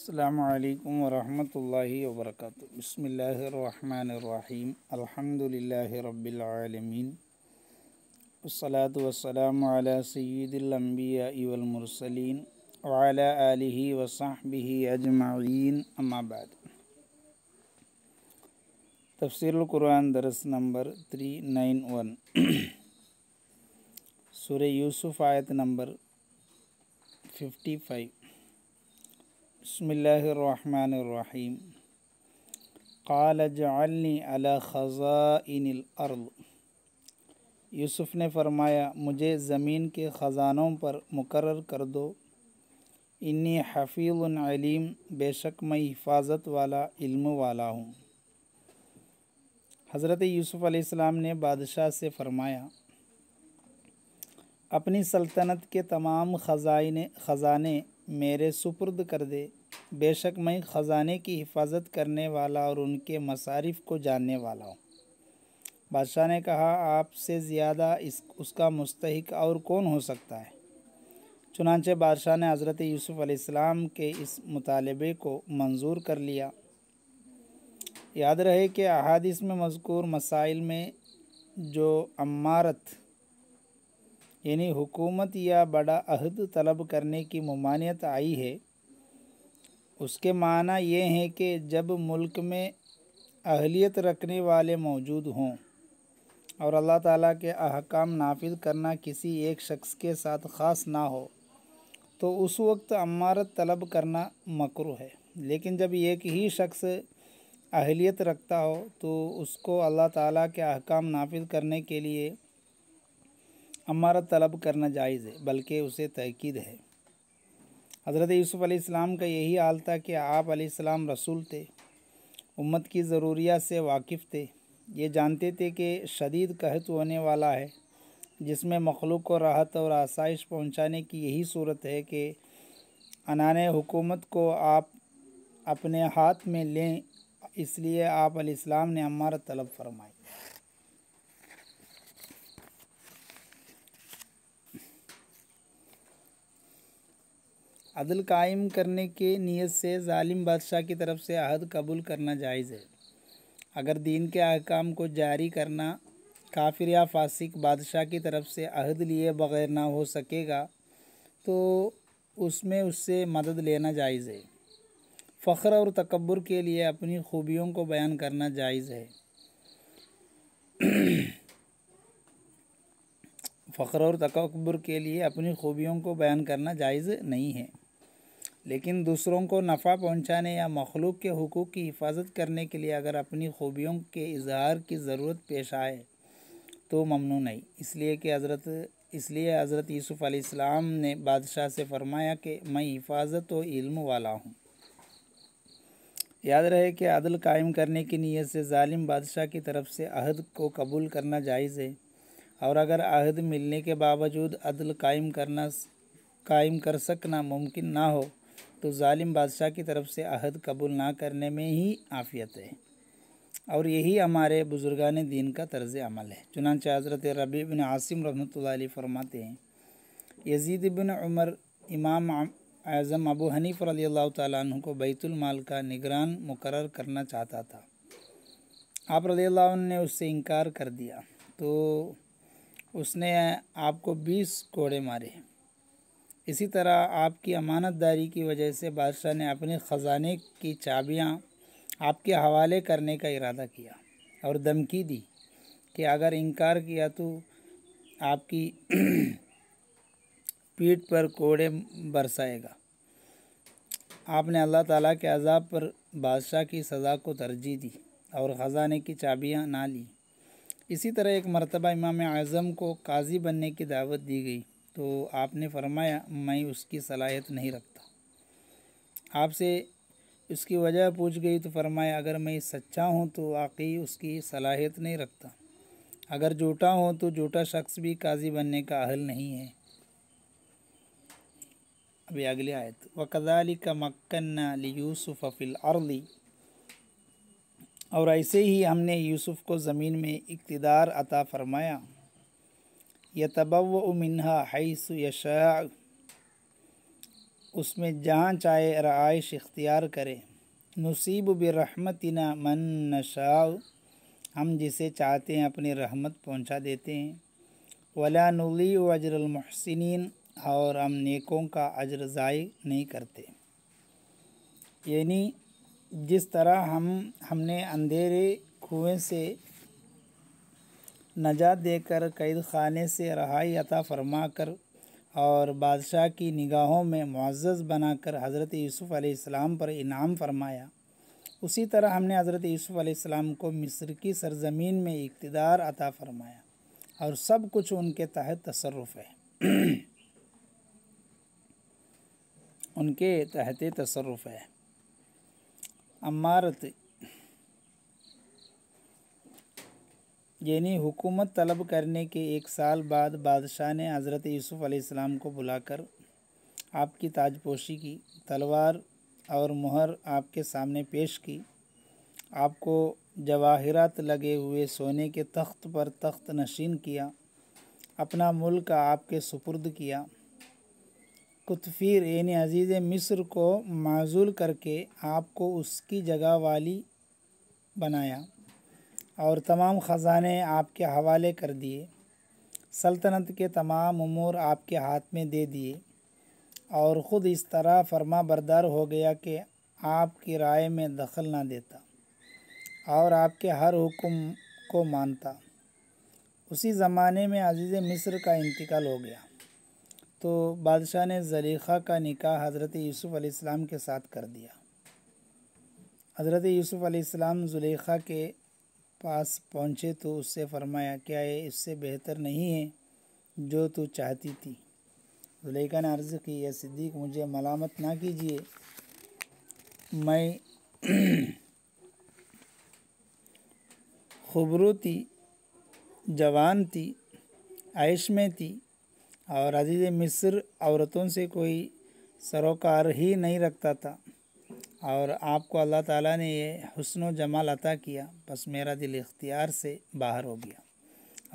السلام عليكم ورحمة الله وبركاته بسم الله الرحمن الرحيم الحمد لله رب العالمين والصلاة والسلام على سيد الأنبياء والمرسلين وعلى آله وصحبه أجمعين أما بعد تفسير القرآن درس نمبر 391 سورة يوسف آية نمبر 55 بسم الله الرحمن الرحيم قال اجعلني على خزائن الارض यूसुफ़ ने फरमाया मुझे ज़मीन के ख़जानों पर मुकर कर दो इन्नी हफीलम बेशक मैं हिफाजत वाला इल्म वाला हूँ हज़रत यूसुफ़ ने बादशाह से फ़रमाया अपनी सल्तनत के तमाम ख़जाने ख़जाने मेरे सुपुर्द कर दे बेशक मैं ख़जाने की हिफाजत करने वाला और उनके मसारिफ को जानने वाला हूँ बादशाह ने कहा आपसे ज़्यादा इस उसका मुस्तक और कौन हो सकता है चुनानचे बादशाह ने हज़रत यूसुफ़्लाम के इस मुतालबे को मंजूर कर लिया याद रहे कि अहादिस में मजकूर मसाइल में जो अमारत यानी हुकूमत या बड़ा अहद तलब करने की ममानियत आई है उसके माना ये हैं कि जब मुल्क में अहलियत रखने वाले मौजूद हों और अल्लाह ताला के अहकाम नाफिज करना किसी एक शख्स के साथ ख़ास ना हो तो उस वक्त अमारत तलब करना मकर है लेकिन जब एक ही शख्स अहलियत रखता हो तो उसको अल्लाह ताला के अहकाम नाफिज करने के लिए अमारा तलब करना जायज़ है बल्कि उसे तहकीद है हज़रत यूसुफ़ अलैहिस्सलाम का यही हाल था कि आप अलैहिस्सलाम रसूल थे उम्मत की ज़रूरिया से वाकिफ़ थे ये जानते थे कि शदीद कहत होने वाला है जिसमें मखलूक को राहत और आसाइश पहुंचाने की यही सूरत है कि अनान हुकूमत को आप अपने हाथ में लें इसलिए आप अलैहिस्सलाम ने हमारा तलब फरमाई अदल कायम करने के नीयत से ालिम बादशाह की तरफ से अहद कबूल करना जायज़ है अगर दीन के अहकाम को जारी करना काफिर या फासिक बादशाह की तरफ से अहद लिए बगैर ना हो सकेगा तो उसमें उससे मदद लेना जायज़ है फ़ख्र और तकबर के लिए अपनी खूबियों को बयान करना जायज़ है फ़ख्र और तकबर के लिए अपनी खूबियों को बयान करना जायज़ नहीं है लेकिन दूसरों को नफ़ा पहुंचाने या मखलूक के हकूक़ की हिफाजत करने के लिए अगर अपनी खूबियों के इजहार की ज़रूरत पेश आए तो ममनू नहीं इसलिए कि हज़रत इसलिए हज़रत यूसुफ़ आसमाम ने बादशाह से फरमाया कि मैं हिफाजत व इल्म वाला हूँ याद रहे कि अदल कायम करने की नीयत से ालिम बादशाह की तरफ से अहद को कबूल करना जायज़ है और अगर अहद मिलने के बावजूद अदल कायम करना कायम कर सकना मुमकिन ना हो तो ालिम बादशाह की तरफ से अहद कबूल ना करने में ही आफियत है और यही हमारे बुज़ुर्गान दीन का तर्ज अमल है चुनाच हज़रत रबी बिन आसिम रहमत फरमाते हैं यजीद बिन उमर इमाम अजम अबू हनीफ़ रली तु को बैतुलमाल का निगरान मुकर करना चाहता था आप रली ने उससे इनकार कर दिया तो उसने आपको बीस कोड़े मारे इसी तरह आपकी अमानतदारी की वजह से बादशाह ने अपने ख़जाने की चाबियाँ आपके हवाले करने का इरादा किया और धमकी दी कि अगर इनकार किया तो आपकी पीठ पर कोड़े बरसाएगा आपने अल्लाह ताला के अजाब पर बादशाह की सज़ा को तरजीह दी और ख़जाने की चाबियाँ ना ली इसी तरह एक मरतबा इमाम आज़म को काजी बनने की दावत दी गई तो आपने फरमाया मैं उसकी सलाहियत नहीं रखता आपसे इसकी वजह पूछ गई तो फरमाया अगर मैं सच्चा हूँ तो वाकई उसकी सलाहियत नहीं रखता अगर झूठा हो तो झूठा शख्स भी काजी बनने का अहल नहीं है अभी अगली आयत वकदाली का मक्न्ना यूसुफ़ अफिल अरली और ऐसे ही हमने यूसुफ़ को ज़मीन में इकतदार अता फ़रमाया यतबव मिनहा हईस यशा उसमें जहाँ चाहे रहाइश इख्तियार करे नसीब बरहमतना मन नशा हम जिसे चाहते हैं अपनी रहमत पहुँचा देते हैं वला नली वजरमहसिन और हम नेकों का अजर ज़ाय नहीं करते यानी जिस तरह हम हमने अंधेरे कुएँ से नजात देकर कैद खाने से रहाई अता फरमा कर और बादशाह की निगाहों में मुआज़ बनाकर हज़रत यूसुफ़ अलैहिस्सलाम पर इनाम फरमाया उसी तरह हमने हज़रत यूसुफ़ अलैहिस्सलाम को मिस्र की सरजमीन में इकतदार अता फरमाया और सब कुछ उनके तहत तसरफ़ है उनके तहत तसरफ़ है अमारत यानी हुकूमत तलब करने के एक साल बाद बादशाह ने हज़रत यूसुफ़ अलैहिस्सलाम को बुलाकर आपकी ताजपोशी की तलवार और मुहर आपके सामने पेश की आपको जवाहरात लगे हुए सोने के तख्त पर तख्त नशीन किया अपना मुल्क आपके सुपुर्द किया कुतफ़ीर यानी अजीज़ मिस्र को माजूल करके आपको उसकी जगह वाली बनाया और तमाम ख़जाने आपके हवाले कर दिए सल्तनत के तमाम उमूर आपके हाथ में दे दिए और ख़ुद इस तरह फर्मा बरदार हो गया कि आपकी राय में दखल ना देता और आपके हर हुक्म को मानता उसी ज़माने में अजीज़ मिस्र का इंतकाल हो गया तो बादशाह ने जलीखा का निकाह हज़रत यूसुफ़ अलैहिस्सलाम के साथ कर दिया हज़रत यूसुफ़ अलैहिस्सलाम के पास पहुँचे तो उससे फरमाया क्या ये इससे बेहतर नहीं है जो तू चाहती थी जुलेखा ने अर्ज़ की यह सिद्दीक मुझे मलामत ना कीजिए मैं खुबरू थी जवान थी आयश में थी और अजीज़ मिस्र औरतों से कोई सरोकार ही नहीं रखता था और आपको अल्लाह ताला ने ये हसन व जमाल अता किया बस मेरा दिल इख्तियार से बाहर हो गया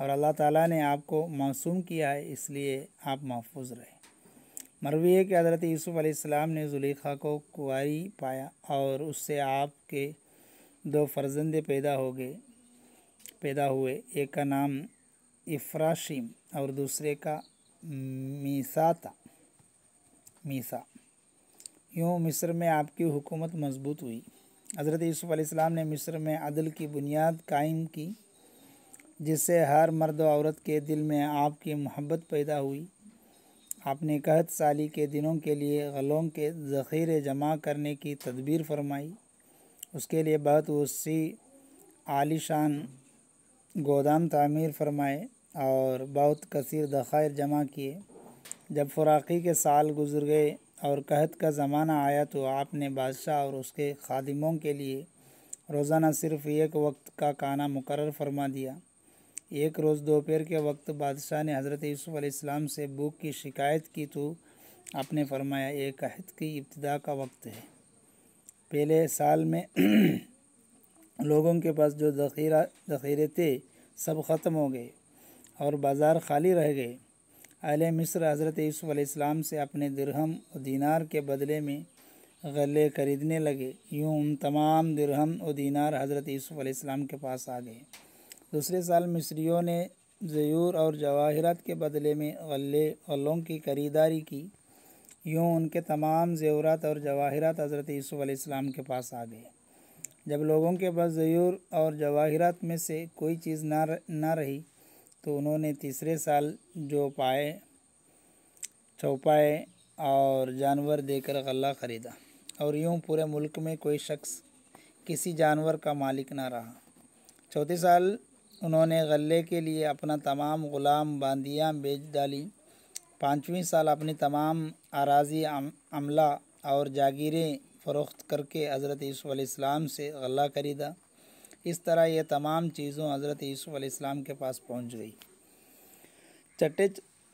और अल्लाह ताला ने आपको मासूम किया है इसलिए आप महफूज रहे मरवी है कि हज़रत यूसुफ़ अलैहिस्सलाम ने जुलीखा को कुआरी पाया और उससे आपके दो फर्जंदे पैदा हो गए पैदा हुए एक का नाम इफ्राशीम और दूसरे का मीसा था मीसा यूँ मिस्र में आपकी हुकूमत मजबूत हुई हज़रत यूसुफ़ अलैहिस्सलाम ने मिस्र में अदल की बुनियाद कायम की जिससे हर मर्द और औरत के दिल में आपकी मोहब्बत पैदा हुई आपने कहत साली के दिनों के लिए गलों के ज़ख़ीरे जमा करने की तदबीर फरमाई उसके लिए बहुत वसी आलिशान गोदाम तमीर फरमाए और बहुत कसर दखायर जमा किए जब फराक़ी के साल गुजर गए और कहत का ज़माना आया तो आपने बादशाह और उसके खादिमों के लिए रोज़ाना सिर्फ एक वक्त का खाना मुकर फरमा दिया एक रोज़ दोपहर के वक्त बादशाह ने हज़रत यूसुफ़ से भूख की शिकायत की तो आपने फरमाया ये कहत की इब्तदा का वक्त है पहले साल में लोगों के पास जो जखीरा जखीरे थे सब ख़त्म हो गए और बाज़ार खाली रह गए अल मिस्र हज़रत यूसुफ़ से अपने दरहम और दीनार के बदले में गले खरीदने लगे यूँ उन तमाम दरहम और दीनार हज़रत यूसुफ़ के पास आ गए दूसरे साल मिस्रियों ने जयूर और जवाहरात के बदले में गले गलों की खरीदारी की यूँ उनके तमाम जेवरात और जवाहरात हज़रत यूसुफ़ के पास आ गए जब लोगों के पास जयूर और जवाहरात में से कोई चीज़ ना ना रही तो उन्होंने तीसरे साल जो पाए चौपाए और जानवर देकर गला ख़रीदा और यूँ पूरे मुल्क में कोई शख्स किसी जानवर का मालिक ना रहा चौथे साल उन्होंने गले के लिए अपना तमाम ग़ुलाम बांदियाँ बेच डाली पाँचवीं साल अपनी तमाम आराजी अमला और जागीरें फ़रोख्त करके हज़रत यूसुफ़ से गला खरीदा इस तरह ये तमाम चीज़ों हज़रत यूसुफ़्लाम इस्लाम के पास पहुँच गई चटे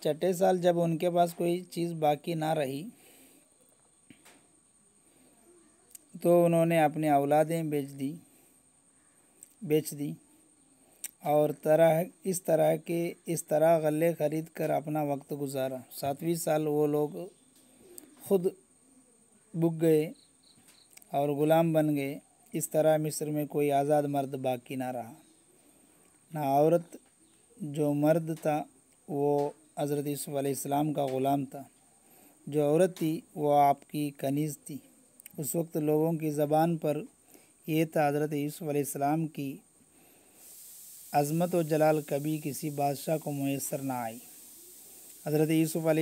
चटे साल जब उनके पास कोई चीज़ बाकी ना रही तो उन्होंने अपनी औलादें बेच दी बेच दी और तरह इस तरह के इस तरह गले ख़रीद कर अपना वक्त गुजारा सातवीं साल वो लोग खुद बुक गए और ग़ुलाम बन गए इस तरह मिस्र में कोई आज़ाद मर्द बाकी ना रहा ना औरत जो मर्द था वो हज़रत यूसुफ़ का ग़ुलाम था जो औरत थी वो आपकी कनीज़ थी उस वक्त लोगों की ज़बान पर यह था हज़रत यूसुफ़ की अज़मत व जलाल कभी किसी बादशाह को मैसर ना आई हज़रत यूसुफ़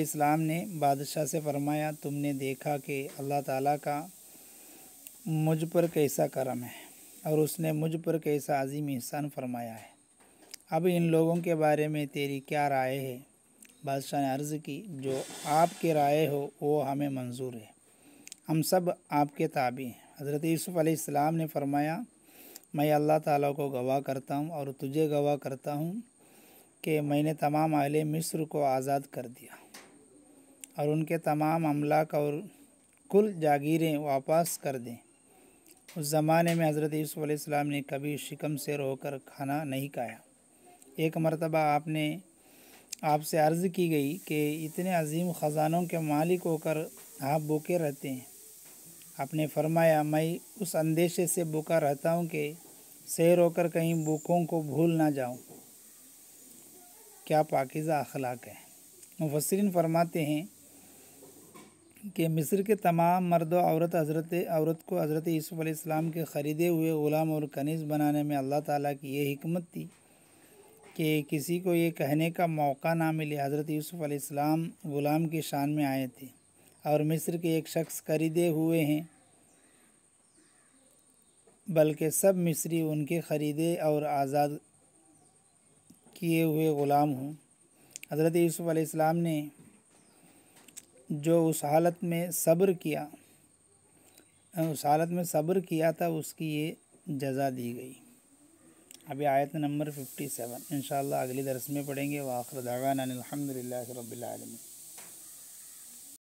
ने बादशाह से फ़रमाया तुमने देखा कि अल्लाह ताला का मुझ पर कैसा करम है और उसने मुझ पर कैसा अजीम एहसान फरमाया है अब इन लोगों के बारे में तेरी क्या राय है बादशाह ने अर्ज़ की जो आपके राय हो वो हमें मंजूर है हम सब आपके ताबी हैं हज़रत यूसुफ़ अलैहिस्सलाम ने फरमाया मैं अल्लाह ताला को गवाह करता हूँ और तुझे गवाह करता हूँ कि मैंने तमाम अहल मिस्र को आज़ाद कर दिया और उनके तमाम अमलाक और कुल जागीरें वापस कर दें उस ज़माने में हज़रत यूसुफ़ ने कभी शिकम से रोकर खाना नहीं खाया एक मरतबा आपने आपसे अर्ज़ की गई कि इतने अजीम ख़जानों के मालिक होकर आप भूखे रहते हैं आपने फरमाया मैं उस अंदेशे से भूखा रहता हूँ कि सैर होकर कहीं भूखों को भूल ना जाऊँ क्या पाकिज़ा अखलाक है मुफसरिन फरमाते हैं कि मिस्र के तमाम मर्द औरत हज़रत औरत को हज़रत यूसुफ़ अलैहिस्सलाम के ख़रीदे हुए ग़ुलाम और कनीज़ बनाने में अल्लाह ताला की ये हमत थी कि किसी को ये कहने का मौका ना मिले हज़रत यूसुफ़ अलैहिस्सलाम ग़ुलाम की शान में आए थे और मिस्र के एक शख्स खरीदे हुए हैं बल्कि सब मिस्री उनके ख़रीदे और आज़ाद किए हुए ग़ुलाम हों हज़रत यूसुफ़ अलैहिस्सलाम ने जो उस हालत में सब्र किया उस हालत में सब्र किया था उसकी ये जज़ा दी गई अभी आयत नंबर फिफ्टी सेवन इन अगली दरस में पढ़ेंगे वाखर दागाना अलहमदिल्ला रबीआलमी